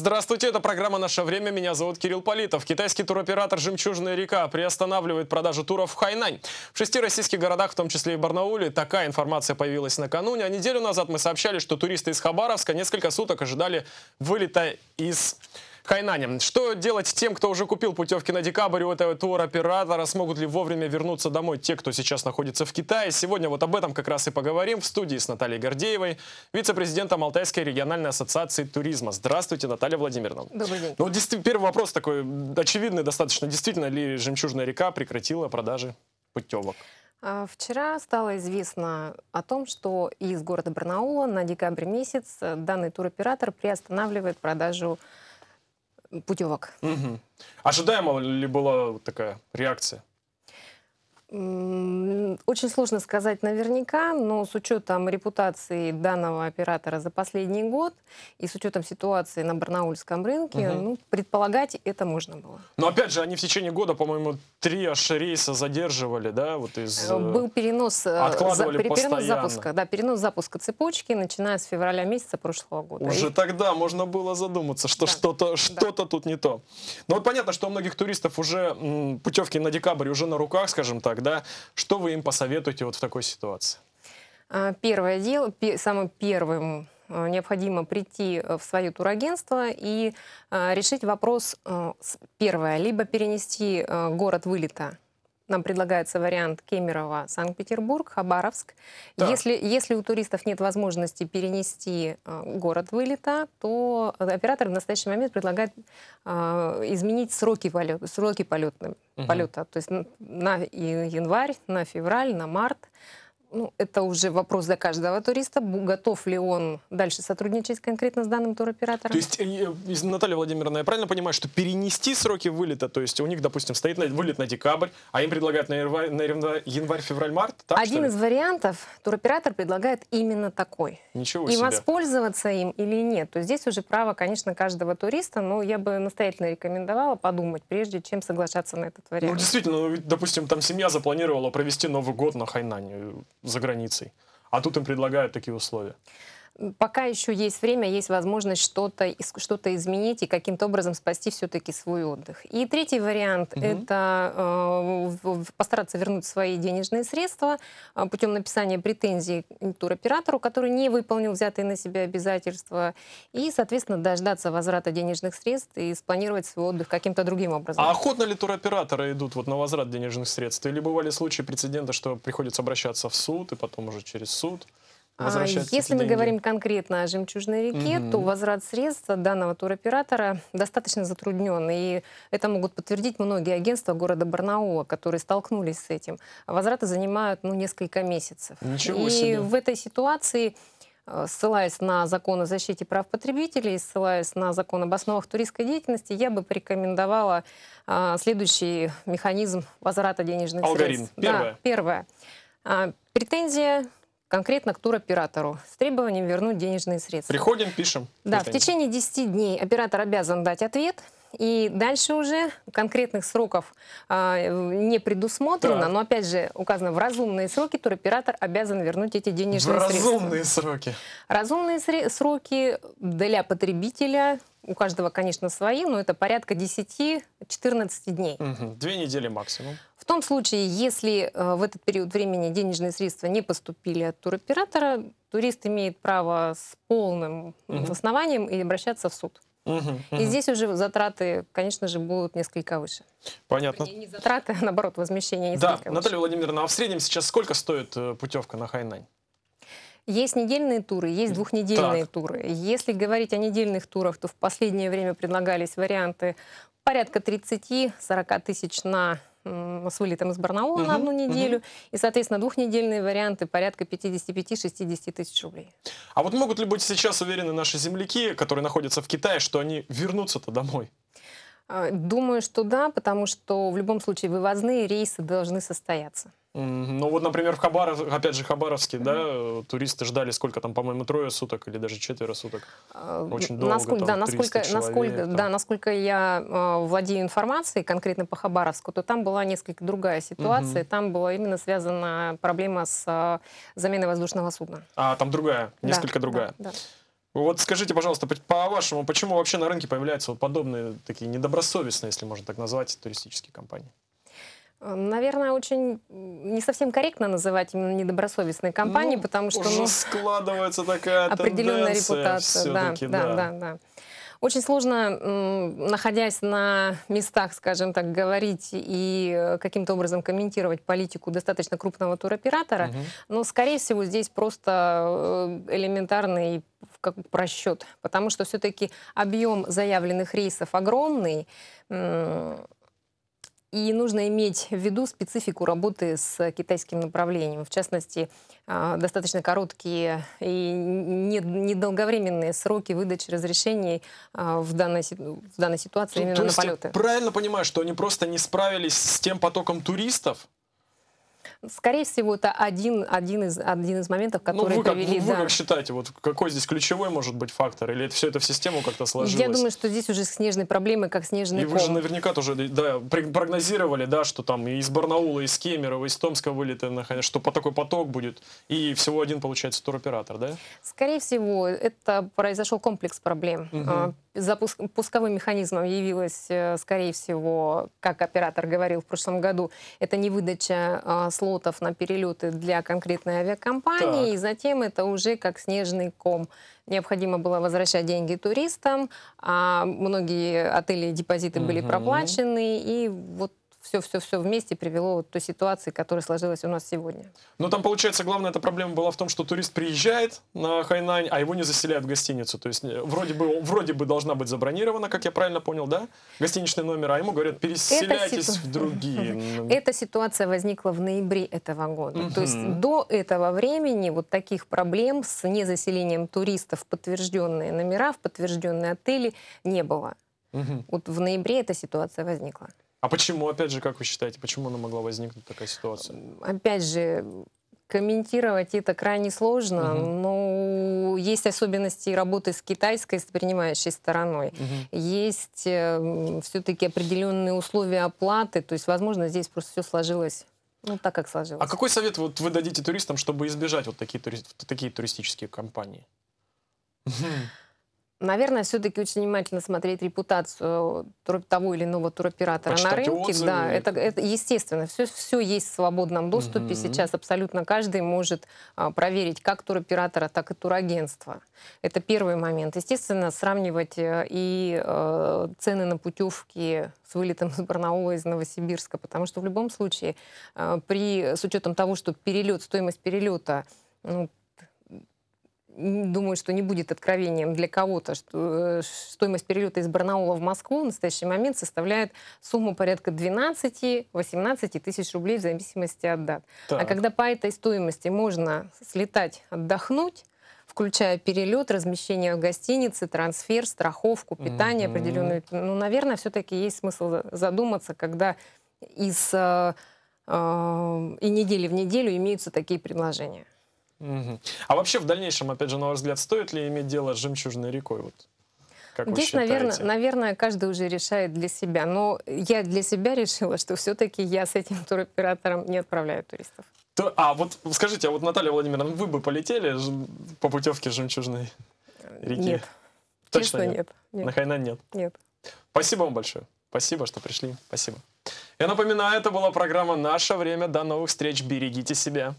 Здравствуйте, это программа «Наше время». Меня зовут Кирилл Политов. Китайский туроператор «Жемчужная река» приостанавливает продажу туров в Хайнань. В шести российских городах, в том числе и Барнауле, такая информация появилась накануне. А неделю назад мы сообщали, что туристы из Хабаровска несколько суток ожидали вылета из Хайнане. Что делать тем, кто уже купил путевки на декабрь у этого туроператора? Смогут ли вовремя вернуться домой те, кто сейчас находится в Китае? Сегодня вот об этом как раз и поговорим в студии с Натальей Гордеевой, вице-президентом Алтайской региональной ассоциации туризма. Здравствуйте, Наталья Владимировна. Добрый день. Ну, первый вопрос такой очевидный достаточно. Действительно ли «Жемчужная река» прекратила продажи путевок? А, вчера стало известно о том, что из города Барнаула на декабрь месяц э, данный туроператор приостанавливает продажу путевок. Угу. Ожидаема ли была такая реакция? Очень сложно сказать наверняка, но с учетом репутации данного оператора за последний год и с учетом ситуации на барнаульском рынке, угу. ну, предполагать это можно было. Но опять же, они в течение года, по-моему, три аж рейса задерживали, да, вот из... Э, был э, перенос, э, за, перенос запуска, да, перенос запуска цепочки, начиная с февраля месяца прошлого года. Уже и... тогда можно было задуматься, что да. что-то что да. тут не то. Но вот понятно, что у многих туристов уже путевки на декабрь уже на руках, скажем так, тогда что вы им посоветуете вот в такой ситуации? А, первое дело, самым первым э, необходимо прийти э, в свое турагентство и э, решить вопрос, первое, либо перенести город вылета нам предлагается вариант Кемерово, Санкт-Петербург, Хабаровск. Да. Если, если у туристов нет возможности перенести э, город вылета, то оператор в настоящий момент предлагает э, изменить сроки, полет, сроки полетным, угу. полета. То есть на январь, на февраль, на март ну, это уже вопрос для каждого туриста, готов ли он дальше сотрудничать конкретно с данным туроператором. То есть, э, э, Наталья Владимировна, я правильно понимаю, что перенести сроки вылета, то есть у них, допустим, стоит вылет на декабрь, а им предлагают на январь, на январь февраль, март? Так, Один из вариантов туроператор предлагает именно такой. Ничего И воспользоваться им или нет, то здесь уже право, конечно, каждого туриста, но я бы настоятельно рекомендовала подумать, прежде чем соглашаться на этот ну, вариант. Ну, действительно, ну, допустим, там семья запланировала провести Новый год на Хайнане за границей. А тут им предлагают такие условия пока еще есть время, есть возможность что-то что изменить и каким-то образом спасти все-таки свой отдых. И третий вариант угу. это э, постараться вернуть свои денежные средства э, путем написания претензий туроператору, который не выполнил взятые на себя обязательства, и, соответственно, дождаться возврата денежных средств и спланировать свой отдых каким-то другим образом. А охотно ли туроператоры идут вот на возврат денежных средств? Или бывали случаи прецедента, что приходится обращаться в суд и потом уже через суд? А, а, возвращаются? Если мы говорим конкретно о «Жемчужной реке», угу. то возврат средств данного туроператора достаточно затруднен. И это могут подтвердить многие агентства города Барнаула, которые столкнулись с этим. Возвраты занимают ну, несколько месяцев. Ничего и себе. в этой ситуации э, ссылаясь на закон о защите прав потребителей, ссылаясь на закон об основах туристской деятельности, я бы порекомендовала а, следующий механизм возврата денежных Алгоритм. средств. Первое. Да, первое. А, претензия конкретно к туроператору с требованием вернуть денежные средства. Приходим, пишем. Да, в течение 10 дней оператор обязан дать ответ. И дальше уже конкретных сроков а, не предусмотрено, да. но опять же указано в разумные сроки туроператор обязан вернуть эти денежные в средства. Разумные сроки. Разумные сроки для потребителя у каждого, конечно, свои, но это порядка 10-14 дней. Угу. Две недели максимум. В том случае, если э, в этот период времени денежные средства не поступили от туроператора, турист имеет право с полным угу. основанием и обращаться в суд. Угу, угу. И здесь уже затраты, конечно же, будут несколько выше. Понятно. Не затраты, а наоборот, возмещение несколько да. выше. Наталья Владимировна, а в среднем сейчас сколько стоит э, путевка на Хайнань? Есть недельные туры, есть двухнедельные так. туры. Если говорить о недельных турах, то в последнее время предлагались варианты порядка 30-40 тысяч на с вылетом из Барнаула угу, на одну неделю, угу. и, соответственно, двухнедельные варианты порядка 55-60 тысяч рублей. А вот могут ли быть сейчас уверены наши земляки, которые находятся в Китае, что они вернутся-то домой? А, думаю, что да, потому что в любом случае вывозные рейсы должны состояться. Ну вот, например, в Хабаров, опять же, Хабаровске, mm-hmm. да, туристы ждали сколько там, по-моему, трое суток или даже четверо суток. А, Очень долго. Насколько, там, да, насколько, человек, насколько, там. да, насколько я а, владею информацией конкретно по Хабаровску, то там была несколько другая ситуация. Mm-hmm. Там была именно связана проблема с а, заменой воздушного судна. А там другая, несколько да, другая. Да, да. Вот скажите, пожалуйста, по-вашему, почему вообще на рынке появляются вот подобные такие недобросовестные, если можно так назвать, туристические компании? Э, наверное, очень не совсем корректно называть именно недобросовестные компании, ну, потому что... Уже ну, складывается такая определенная репутация. да, да, да, да. Очень сложно, находясь на местах, скажем так, говорить и э, каким-то образом комментировать политику достаточно крупного туроператора. Угу. Но, скорее всего, здесь просто э, элементарный как просчет, потому что все-таки объем заявленных рейсов огромный и нужно иметь в виду специфику работы с китайским направлением. В частности, а, достаточно короткие и недолговременные сроки выдачи разрешений а, в данной, в данной ситуации именно то на полеты. Правильно понимаю, что они просто не справились с тем потоком туристов, скорее всего, это один, один, из, один из моментов, ну, которые ну, вы, привели. Как, да. Вы как считаете, вот какой здесь ключевой может быть фактор? Или это все это в систему как-то сложилось? Я думаю, что здесь уже снежные проблемы, как снежный И ком. вы же наверняка тоже да, прогнозировали, да, что там из Барнаула, из Кемерово, из Томска вылеты, что по такой поток будет. И всего один, получается, туроператор, да? Скорее всего, это произошел комплекс проблем. Угу. А, Запуск, пусковым механизмом явилась, э, скорее всего, как оператор говорил в прошлом году, это не выдача слов а, слотов на перелеты для конкретной авиакомпании, так. и затем это уже как снежный ком. Необходимо было возвращать деньги туристам, а многие отели и депозиты угу. были проплачены, и вот все-все-все вместе привело вот той ситуации, которая сложилась у нас сегодня. Ну, там, получается, главная эта проблема была в том, что турист приезжает на Хайнань, а его не заселяют в гостиницу. То есть э, вроде бы, вроде бы должна быть забронирована, как я правильно понял, да, гостиничный номер, а ему говорят, переселяйтесь ситу... в другие. Эта ситуация возникла в ноябре этого года. Угу. То есть до этого времени вот таких проблем с незаселением туристов в подтвержденные номера, в подтвержденные отели не было. Угу. Вот в ноябре эта ситуация возникла. А почему, опять же, как вы считаете, почему она могла возникнуть такая ситуация? Опять же, комментировать это крайне сложно, угу. Ну, но есть особенности работы с китайской, с принимающей стороной. Угу. Есть э, все-таки определенные условия оплаты, то есть, возможно, здесь просто все сложилось ну, так как сложилось. А какой совет вот вы дадите туристам, чтобы избежать вот такие, тури... такие туристические компании? Наверное, все-таки очень внимательно смотреть репутацию того или иного туроператора Почитать на рынке. Отзывы. Да, это, это естественно, все, все есть в свободном доступе. Угу. Сейчас абсолютно каждый может а, проверить как туроператора, так и турагентства. Это первый момент. Естественно, сравнивать э, и э, цены на путевки с вылетом из Барнаула, из Новосибирска, потому что в любом случае, э, при, с учетом того, что перелет, стоимость перелета ну, думаю, что не будет откровением для кого-то, что э, стоимость перелета из Барнаула в Москву в настоящий момент составляет сумму порядка 12-18 тысяч рублей в зависимости от дат. А так. А когда по этой стоимости можно слетать, отдохнуть, включая перелет, размещение в гостинице, трансфер, страховку, питание mm-hmm. определенную, ну, наверное, все-таки есть смысл задуматься, когда из э, э, и недели в неделю имеются такие предложения. А вообще в дальнейшем, опять же, на ваш взгляд, стоит ли иметь дело с жемчужной рекой? Вот, как Здесь, наверное, наверное, каждый уже решает для себя. Но я для себя решила, что все-таки я с этим туроператором не отправляю туристов. То, а вот скажите, а вот Наталья Владимировна, вы бы полетели по путевке с жемчужной реки? Нет. Точно Честно, нет. нет. нет. На Хайнань нет? Нет. Спасибо вам большое. Спасибо, что пришли. Спасибо. Я напоминаю, это была программа «Наше время». До новых встреч. Берегите себя.